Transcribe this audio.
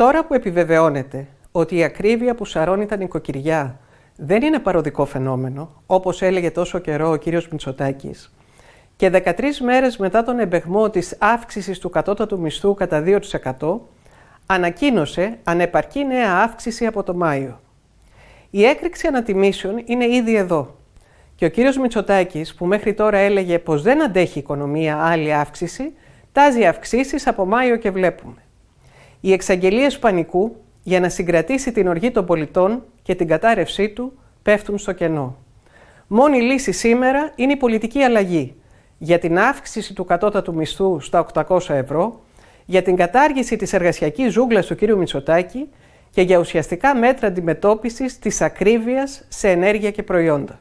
Τώρα που επιβεβαιώνεται ότι η ακρίβεια που σαρώνει τα νοικοκυριά δεν είναι παροδικό φαινόμενο, όπως έλεγε τόσο καιρό ο κύριος Μητσοτάκης, και 13 μέρες μετά τον εμπεγμό της αύξησης του κατώτατου μισθού κατά 2%, ανακοίνωσε ανεπαρκή νέα αύξηση από το Μάιο. Η έκρηξη ανατιμήσεων είναι ήδη εδώ. Και ο κύριος Μητσοτάκης, που μέχρι τώρα έλεγε πως δεν αντέχει η οικονομία άλλη αύξηση, τάζει αυξήσεις από Μάιο και βλέπουμε. Οι εξαγγελίες πανικού για να συγκρατήσει την οργή των πολιτών και την κατάρρευσή του πέφτουν στο κενό. Μόνη λύση σήμερα είναι η πολιτική αλλαγή για την αύξηση του κατώτατου μισθού στα 800 ευρώ, για την κατάργηση της εργασιακής ζούγκλας του κ. Μητσοτάκη και για ουσιαστικά μέτρα αντιμετώπισης της ακρίβειας σε ενέργεια και προϊόντα.